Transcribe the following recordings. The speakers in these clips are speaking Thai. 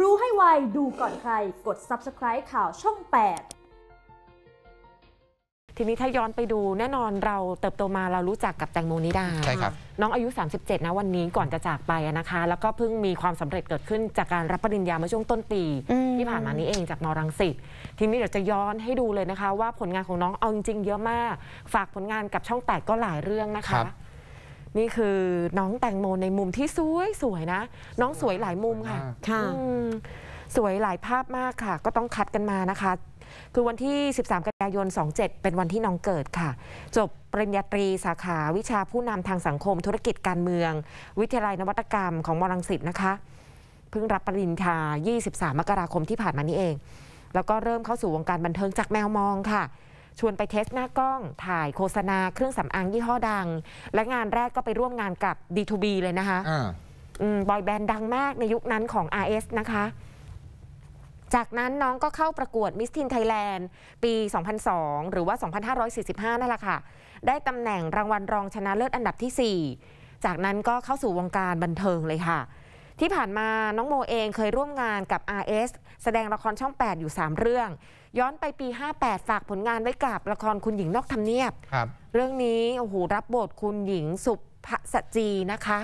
รู้ให้ไวดูก่อนใครกด subscribe ข่าวช่อง 8 ทีนี้ถ้าย้อนไปดูแน่นอนเราเติบโตมาเรารู้จักกับแตงโมนิดา ใช่ครับ น้องอายุ 37 นะวันนี้ก่อนจะจากไปนะคะ แล้วก็เพิ่งมีความสำเร็จเกิดขึ้นจากการรับปริญญาเมื่อช่วงต้นปี ที่ผ่านมานี้เองจากมรังสิตทีนี้เดี๋ยวจะย้อนให้ดูเลยนะคะว่าผลงานของน้องเอาจริงๆเยอะมากฝากผลงานกับช่องแกก็หลายเรื่องนะคะนี่คือน้องแตงโมในมุมที่สวยสวยนะ น้องสวยหลายมุมค่ะค่ะสวยหลายภาพมากค่ะ ก็ต้องคัดกันมานะคะ คือวันที่ 13 กันยายน 27 เป็นวันที่น้องเกิดค่ะ จบปริญญาตรีสาขาวิชาผู้นำทางสังคม ธุรกิจการเมือง วิทยาลัยนวัตกรรมของมรังสิตนะคะเพิ่งรับปริญญา 23 มกราคมที่ผ่านมานี้เอง แล้วก็เริ่มเข้าสู่วงการบันเทิงจากแมวมองค่ะชวนไปเทสหน้ากล้องถ่ายโฆษณาเครื่องสำอางยี่ห้อดัง และงานแรกก็ไปร่วมงานกับ D2B เลยนะคะบอยแบนด์ดังมากในยุคนั้นของ RS นะคะ จากนั้นน้องก็เข้าประกวดมิสทินไทยแลนด์ปี 2002 หรือว่า 2545 นั่นแหละค่ะ ได้ตำแหน่งรางวัลรองชนะเลิศอันดับที่ 4 จากนั้นก็เข้าสู่วงการบันเทิงเลยค่ะ ที่ผ่านมาน้องโมเองเคยร่วมงานกับ RS แสดงละครช่อง 8 อยู่ 3 เรื่อง ย้อนไปปี 58 ฝากผลงานไว้กับละครคุณหญิงนอกทำเนียบครับเรื่องนี้โอ้โหรับบทคุณหญิงสุภสจีนะคะ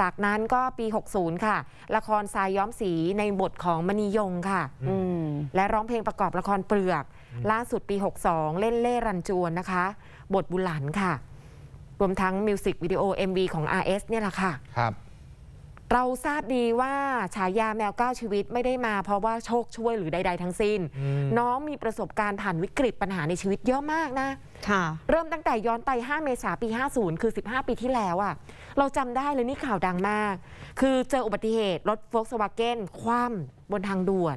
จากนั้นก็ปี 60 ค่ะ ละครสายย้อมสีในบทของมณียงค่ะและร้องเพลงประกอบละครเปลือก ล่าสุดปี 62 เล่นเล่รันจวนนะคะ บทบุหลันค่ะ รวมทั้งมิวสิกวิดีโอ MV ของ RS เนี่ยแหละค่ะครับเราทราบดีว่าฉายาแมวก้าชีวิตไม่ได้มาเพราะว่าโชคช่วยหรือใดๆทั้งสิ้น น้องมีประสบการณ์ผ่านวิกฤตปัญหาในชีวิตเยอะมากนะเริ่มตั้งแต่ย้อนไป 5 เมษาปี 50 คือ 15 ปีที่แล้วอะ่ะ เราจำได้เลยนี่ข่าวดังมาก คือเจออุบัติเหตุรถโฟล์กสวาเกนคว่ำบนทางด่วน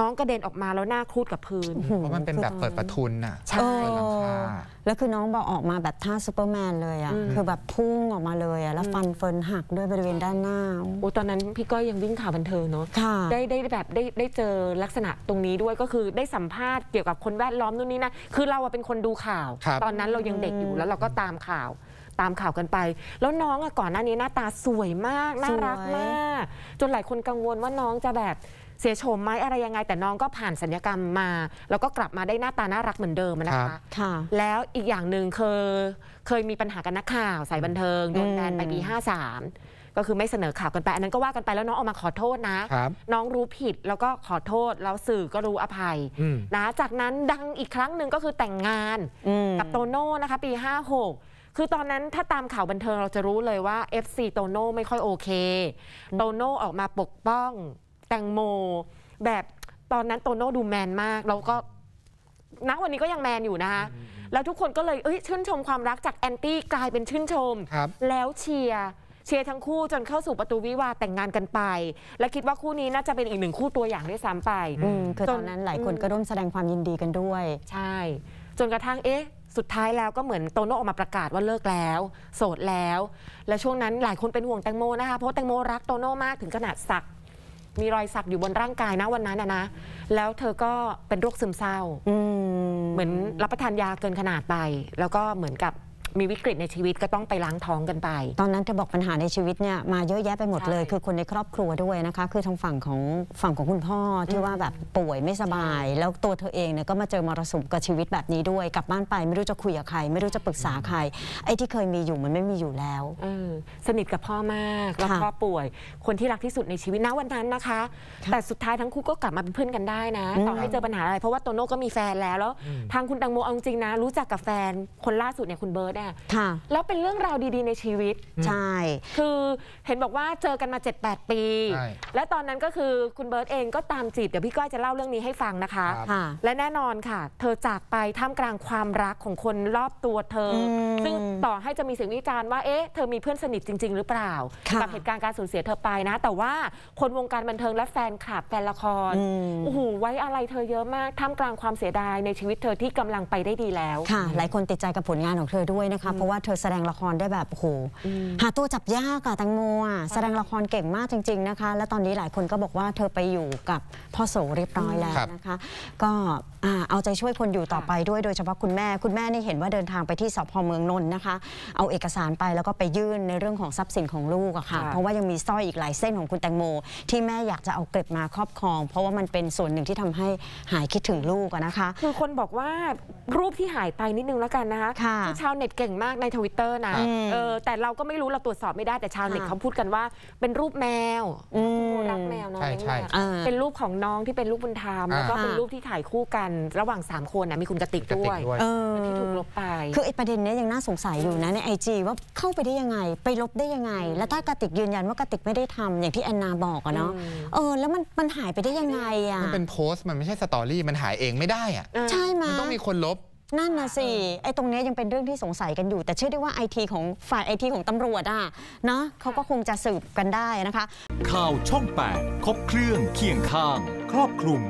น้องกระเด็นออกมาแล้วหน้าครูดกับพื้น เพราะมันเป็นแบบเปิดประทุนอ่ะ ใช่แล้วคือน้องบอกออกมาแบบท่าซูเปอร์แมนเลยอ่ะ คือแบบพุ่งออกมาเลยอ่ะ แล้วฟันเฟินหักด้วยบริเวณด้านหน้า โอ้ตอนนั้นพี่ก้อยยังวิ่งข่าวบันเทิงเนาะได้ได้แบบได้ได้เจอลักษณะตรงนี้ด้วยก็คือได้สัมภาษณ์เกี่ยวกับคนแวดล้อมนู่นนี่นะ คือเราเป็นคนดูข่าว ตอนนั้นเรายังเด็กอยู่แล้วเราก็ตามข่าว ตามข่าวกันไป แล้วน้องอะก่อนหน้านี้หน้าตาสวยมากน่ารักมาก จนหลายคนกังวลว่าน้องจะแบบเสียโฉมไหมอะไรยังไงแต่น้องก็ผ่านสัญญกรรมมา แล้วก็กลับมาได้หน้าตาน่ารักเหมือนเดิมนะคะค่ะแล้วอีกอย่างหนึ่งเคยเคยมีปัญหากันนักข่าวสายบันเทิงโดนแบนไปปี53 ก็คือไม่เสนอข่าวกันไปอันนั้นก็ว่ากันไปแล้วน้องออกมาขอโทษนะน้องรู้ผิดแล้วก็ขอโทษแล้วสื่อก็รู้อภัยนะจากนั้นดังอีกครั้งหนึ่งก็คือแต่งงานกับโตโน่นะคะปี56คือตอนนั้นถ้าตามข่าวบันเทิงเราจะรู้เลยว่า FC โตโน่ไม่ค่อยโอเคโตโน่ออกมาปกป้องแตงโม แบบตอนนั้นโตโน่ดูแมนมากแล้วก็นกวันนี้ก็ยังแมนอยู่นะคะแล้วทุกคนก็เลยเอ้ยชื่นชมความรักจากแอนตี้กลายเป็นชื่นชม แล้วเชียร์เชียร์ทั้งคู่จนเข้าสู่ประตูวิวาแต่งงานกันไป และคิดว่าคู่นี้น่าจะเป็นอีกหนึ่งคู่ตัวอย่างด้วยซ้ำไปคือจตอนนั้นหลายคนก็ร่วมแสดงความยินดีกันด้วย ใช่ จนกระทั่งเอ๊ะสุดท้ายแล้วก็เหมือนโตโน่ออกมาประกาศว่าเลิกแล้ว โสดแล้ว และช่วงนั้นหลายคนเป็นห่วงแตงโมนะคะเพราะแตงโมรักโตโน่มากถึงขนาดสักมีรอยสักอยู่บนร่างกายนะวันนั้นนะนะ แล้วเธอก็เป็นโรคซึมเศร้า เหมือนรับประทานยาเกินขนาดไป แล้วก็เหมือนกับมีวิกฤตในชีวิตก็ต้องไปล้างท้องกันไป ตอนนั้นจะบอกปัญหาในชีวิตเนี่ยมาเยอะแยะไปหมดเลย คือคนในครอบครัวด้วยนะคะ คือทางฝั่งของฝั่งของคุณพ่อที่ว่าแบบป่วยไม่สบาย แล้วตัวเธอเองเนี่ยก็มาเจอมรสุมกับชีวิตแบบนี้ด้วยกลับบ้านไป ไม่รู้จะคุยกับใคร ไม่รู้จะปรึกษาใคร ไอ้ที่เคยมีอยู่มันไม่มีอยู่แล้วสนิทกับพ่อมากแล้วพ่อป่วยคนที่รักที่สุดในชีวิตนะวันนั้นนะคะ แต่สุดท้ายทั้งคู่ก็กลับมาเป็นเพื่อนกันได้นะต่อให้เจอปัญหาอะไรเพราะว่าโตโน่ก็มีแฟนแล้วแล้วทางคุณตังโมเอาจริงนะ รู้จักกับแฟนคนล่าสุดเนี่ยคุณเบิร์ดนะค่ะแล้วเป็นเรื่องราวดีๆในชีวิต ใช่ คือเห็นบอกว่าเจอกันมา 7-8 ปี และตอนนั้นก็คือคุณเบิร์ตเองก็ตามจีบเดี๋ยวพี่ก้อยจะเล่าเรื่องนี้ให้ฟังนะคะค่ะและแน่นอนค่ะ เธอจากไปท่ามกลางความรักของคนรอบตัวเธออซึ่งต่อให้จะมีเสียงวิจารณ์ว่าเอ๊ะเธอมีเพื่อนสนิทจริง ๆ หรือเปล่ากับเหตุการณ์การสูญเสียเธอไปนะ แต่ว่าคนวงการบันเทิงและแฟนคลับแฟนละครโอ้โหไว้อะไรเธอเยอะมากท่ามกลางความเสียดายในชีวิตเธอที่กำลังไปได้ดีแล้วค่ะหลายคนติดใจกับผลงานของเธอด้วยนะคะหมคะเพราะว่าเธอแสดงละครได้แบบโหหาตัวจับยากอะแตงโมอะแสดงละครเก่งมากจริง ๆนะคะ และตอนนี้หลายคนก็บอกว่าเธอไปอยู่กับพ่อโสเรียบร้อยแล้วนะคะ ก็เอาใจช่วยคนอยู่ต่อไปด้วยโดยเฉพาะคุณแม่ คุณแม่นี่เห็นว่าเดินทางไปที่สพเมืองนนท์นะคะ เอาเอกสารไปแล้วก็ไปยื่นในเรื่องของทรัพย์สินของลูกอะค่ะเพราะว่ายังมีสร้อยอีกหลายเส้นของคุณแตงโม ที่แม่อยากจะเอาเก็บมาครอบครอง เพราะว่ามันเป็นส่วนหนึ่งที่ทำให้หายคิดถึงลูกนะคะ คือคนบอกว่ารูปที่หายไปนิดนึงแล้วกันนะคะคือชาวเน็ตเก่งมากในทวิตเตอร์นะเออแต่เราก็ไม่รู้ เราตรวจสอบไม่ได้แต่ชาวเน็ตเขาพูดกันว่า เป็นรูปแมวรักแมวเนาะเป็นรูปของน้องที่เป็นรูปบุญธรรมแล้วก็เป็นรูปที่ถ่ายคู่กัน ระหว่าง 3 คนนะมีคุณกติกด้วยที่ถูกลบไป คือไอประเด็นนี้ยังน่าสงสัยอยู่นะ ในไอจีว่าเข้าไปได้ยังไง ไปลบได้ยังไง แล้วถ้ากติกยืนยันว่ากติกไม่ได้ทำอย่างที่แอนนาบอกอะเนาะเออ แล้วมันมันหายไปได้ยังไงอะมันเป็นโพสต์มันไม่ใช่สตอรี่มันหายเองไม่ได้อะใช่ไหมมันต้องมีคนลบนั่นนะสิไอ้ตรงนี้ยังเป็นเรื่องที่สงสัยกันอยู่ แต่เชื่อได้ว่าไอทีของฝ่ายไอทีของตำรวจอ่ะเนาะเขาก็คงจะสืบกันได้นะคะ ข่าวช่อง 8 ครบเครื่องเคียงข้าง ครอบคลุม